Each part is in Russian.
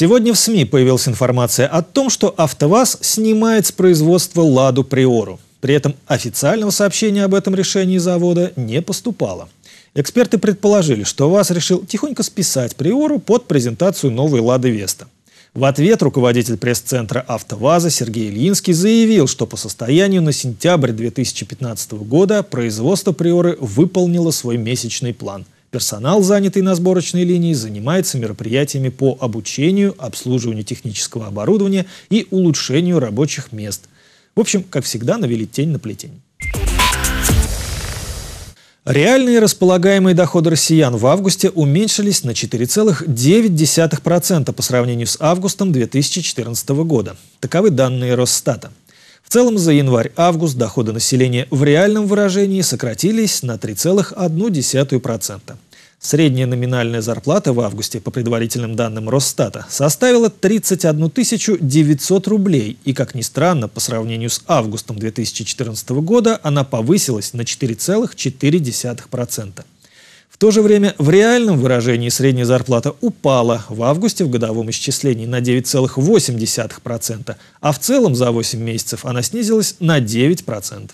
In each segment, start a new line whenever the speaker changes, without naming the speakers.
Сегодня в СМИ появилась информация о том, что «АвтоВАЗ» снимает с производства «Ладу Приору». При этом официального сообщения об этом решении завода не поступало. Эксперты предположили, что ВАЗ решил тихонько списать Приору под презентацию новой «Лады Веста». В ответ руководитель пресс-центра «АвтоВАЗа» Сергей Ильинский заявил, что по состоянию на сентябрь 2015 года производство «Приоры» выполнило свой месячный план – Персонал, занятый на сборочной линии, занимается мероприятиями по обучению, обслуживанию технического оборудования и улучшению рабочих мест. В общем, как всегда, навели тень на плетень. Реальные располагаемые доходы россиян в августе уменьшились на 4,9% по сравнению с августом 2014 года. Таковы данные Росстата. В целом за январь-август доходы населения в реальном выражении сократились на 3,1%. Средняя номинальная зарплата в августе, по предварительным данным Росстата, составила 31 900 рублей, и, как ни странно, по сравнению с августом 2014 года она повысилась на 4,4%. В то же время в реальном выражении средняя зарплата упала в августе в годовом исчислении на 9,8%, а в целом за 8 месяцев она снизилась на 9%.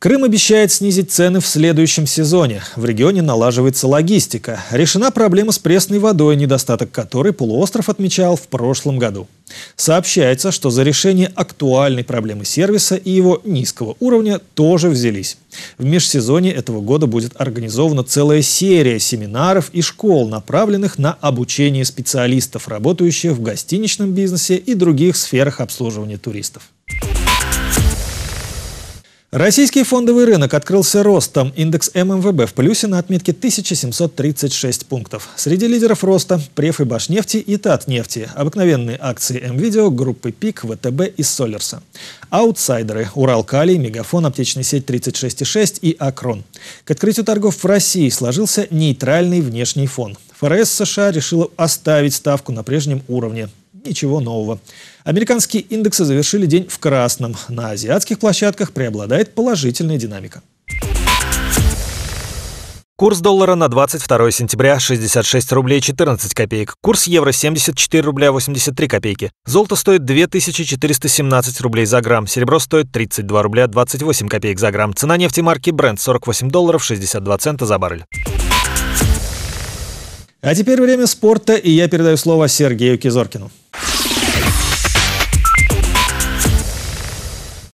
Крым обещает снизить цены в следующем сезоне. В регионе налаживается логистика. Решена проблема с пресной водой, недостаток которой полуостров отмечал в прошлом году. Сообщается, что за решение актуальной проблемы сервиса и его низкого уровня тоже взялись. В межсезонье этого года будет организована целая серия семинаров и школ, направленных на обучение специалистов, работающих в гостиничном бизнесе и других сферах обслуживания туристов. Российский фондовый рынок открылся ростом. Индекс ММВБ в плюсе на отметке 1736 пунктов. Среди лидеров роста – Преф и Башнефти и Татнефти, обыкновенные акции МВидео, группы ПИК, ВТБ и Солерса. Аутсайдеры – Уралкалий, Мегафон, Аптечная сеть 36,6 и Акрон. К открытию торгов в России сложился нейтральный внешний фон. ФРС США решила оставить ставку на прежнем уровне Ничего нового. Американские индексы завершили день в красном. На азиатских площадках преобладает положительная динамика. Курс доллара на 22 сентября 66 рублей 14 копеек. Курс евро 74 рубля 83 копейки. Золото стоит 2417 рублей за грамм. Серебро стоит 32 рубля 28 копеек за грамм. Цена нефти марки Brent 48 долларов 62 цента за баррель. А теперь время спорта, и я передаю слово Сергею Кизоркину.